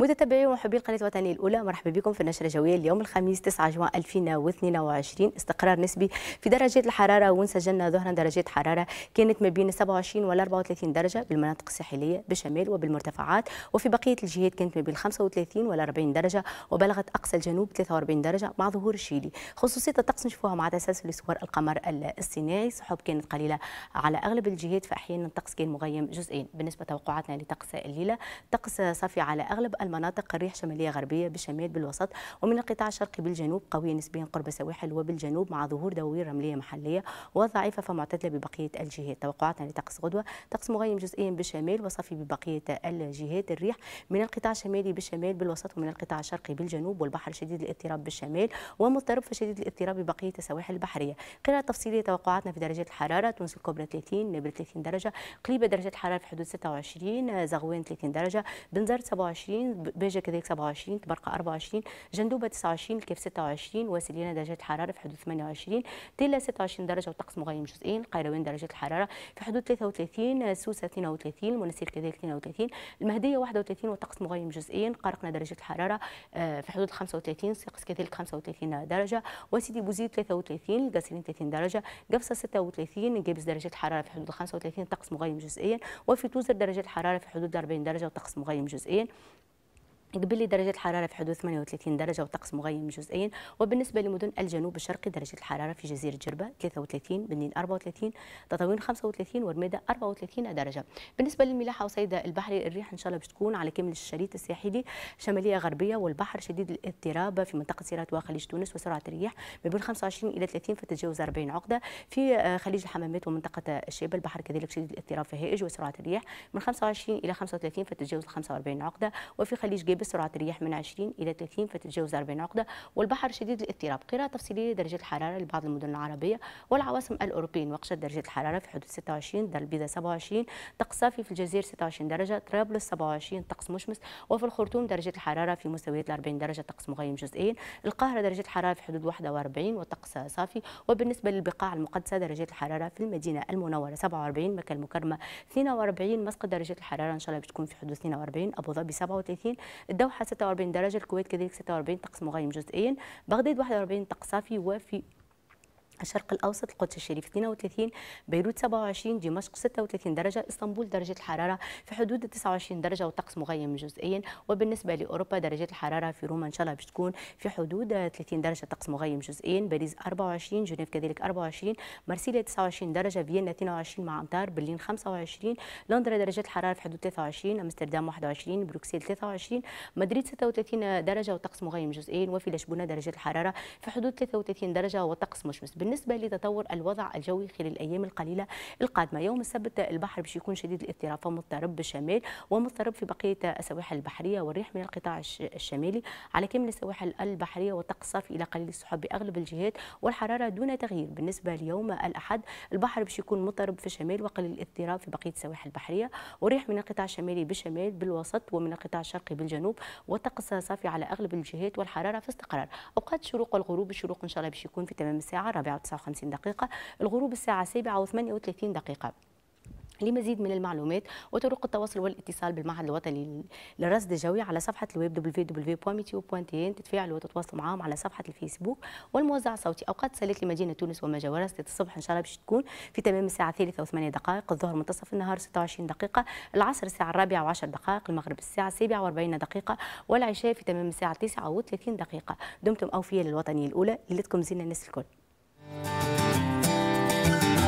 متتبعي ومحبي القناة الوطنية الأولى مرحبا بكم في النشرة الجوية اليوم الخميس 9 جوان 2022 استقرار نسبي في درجات الحرارة وانسجلنا ظهرا درجات حرارة كانت ما بين 27 و 34 درجة بالمناطق الساحلية بالشمال وبالمرتفعات وفي بقية الجهات كانت ما بين 35 و 40 درجة وبلغت أقصى الجنوب 43 درجة مع ظهور الشيلي خصوصية الطقس نشوفوها مع تسلسل صور القمر الصناعي سحب كانت قليلة على أغلب الجهات فأحيانا الطقس كان مغيم جزئين بالنسبة توقعاتنا لطقس الليلة طقس صافي على أغلب المناطق مناطق الريح شمالية غربية بالشمال بالوسط ومن القطاع الشرقي بالجنوب قوية نسبيا قرب سواحل وبالجنوب مع ظهور دواوير رملية محلية وضعيفة فمعتدلة ببقية الجهات توقعاتنا لطقس غدوة طقس مغيم جزئيا بالشمال وصافي ببقية الجهات الريح من القطاع الشمالي بالشمال بالوسط ومن القطاع الشرقي بالجنوب والبحر شديد الاضطراب بالشمال ومضطرب فشديد الاضطراب ببقية السواحل البحرية قراءة تفصيلية توقعاتنا في درجات الحرارة تونس الكبرى 30 نابلس 30 درجة قليبة درجة الحرارة في حدود 26 زغوان 30 درجة بنزرت 27 بيجا كذلك 27 تبرقه 24 جندوبه 29 كيف 26 واسلينا درجه الحراره في حدود 28 تيلا 26 درجه وطقس مغيم جزئيا قيروان درجه الحراره في حدود 33 سوسه 32 المنسير كذلك 32 المهديه 31 وطقس مغيم جزئيا قرقنا درجه الحراره في حدود 35 سقس كذلك 35 درجه وسيدي بوزيد 33 القاسرين 30 درجه قفصه 36 جبس درجه الحراره في حدود 35 طقس مغيم جزئيا وفي توزر درجه الحراره في حدود 40 درجه وطقس مغيم جزئيا قبل درجة الحرارة في حدود 38 درجة وطقس مغيم جزئيا وبالنسبة لمدن الجنوب الشرقي درجة الحرارة في جزيرة جربة 33 بنين 34 تطاوين 35 ورميدة 34 درجة بالنسبة للملاحة وصيدا البحري الريح إن شاء الله باش تكون على كامل الشريط الساحلي شمالية غربية والبحر شديد الاضطراب في منطقة سيرات وخليج تونس وسرعة الرياح ما بين 25 إلى 30 فتتجاوز 40 عقدة في آه، خليج الحمامات ومنطقة الشيبة البحر كذلك شديد الاضطراب في هائج وسرعة الرياح من 25 إلى 35 فتتجاوز 45 عقدة وفي خليج جيب بسرعه الرياح من 20 الى 30 فتتجاوز 40 عقده والبحر شديد الاضطراب قراءه تفصيليه لدرجه الحراره لبعض المدن العربيه والعواصم الاوروبيه وقشت درجه الحراره في حدود 26 دار البيضاء 27 طقس صافي في الجزائر 26 درجه طرابلس 27 طقس مشمس وفي الخرطوم درجه الحراره في مستويات 40 درجه طقس مغيم جزئيا القاهره درجه الحراره في حدود 41 وطقس صافي وبالنسبه للبقاع المقدسه درجه الحراره في المدينه المنوره 47 مكه المكرمه 42 مسقط درجه الحراره ان شاء الله بتكون في حدود 42 ابو ظبي 37 الدوحه 46 درجه الكويت كذلك 46 طقس مغيم جزئيا بغداد 41 طقس صافي وفي الشرق الاوسط القدس الشريف 32 بيروت 27 دمشق 36 درجه اسطنبول درجه الحراره في حدود 29 درجه والطقس مغيم جزئيا وبالنسبه لاوروبا درجه الحراره في روما ان شاء الله باش تكون في حدود 30 درجه طقس مغيم جزئيا باريس 24 جنيف كذلك 24 مارسيليا 29 درجه فيينا 22 مع امطار برلين 25 لندن درجه الحراره في حدود 23 امستردام 21 بروكسل 23 مدريد 36 درجه والطقس مغيم جزئيا وفي لشبونه درجه الحراره في حدود 33 درجه والطقس مشمس بالنسبه لتطور الوضع الجوي خلال الايام القليله القادمه يوم السبت البحر باش يكون شديد الاضطراب فمضطرب بالشمال ومضطرب في بقيه السواحل البحريه والريح من القطاع الشمالي على كامل السواحل البحريه والطقس صافي الى قليل السحب باغلب الجهات والحراره دون تغيير بالنسبه ليوم الاحد البحر باش يكون مضطرب في الشمال وقليل الاضطراب في بقيه السواحل البحريه والريح من القطاع الشمالي بالشمال بالوسط ومن القطاع الشرقي بالجنوب والطقس صافي على اغلب الجهات والحراره في استقرار اوقات الشروق والغروب الشروق ان شاء الله باش يكون في تمام الساعه الرابعه 59 دقيقة الغروب الساعة 7 و38 دقيقة لمزيد من المعلومات وطرق التواصل والاتصال بالمعهد الوطني للرصد الجوي على صفحة الويب www.meteo.in تتفاعلوا وتتواصلوا معهم على صفحة الفيسبوك والموزع الصوتي أوقات سلات لمدينة تونس وما جاورها الصبح إن شاء الله باش تكون في تمام الساعة 3 و8 دقائق الظهر منتصف النهار 26 دقيقة العصر الساعة الرابعة و10 دقائق المغرب الساعة 7 واربعين دقيقة والعشاء في تمام الساعة 9 وثلاثين دقيقة دمتم أوفياء للوطنية الأولى ليلتكم زينة الناس الكل Bye.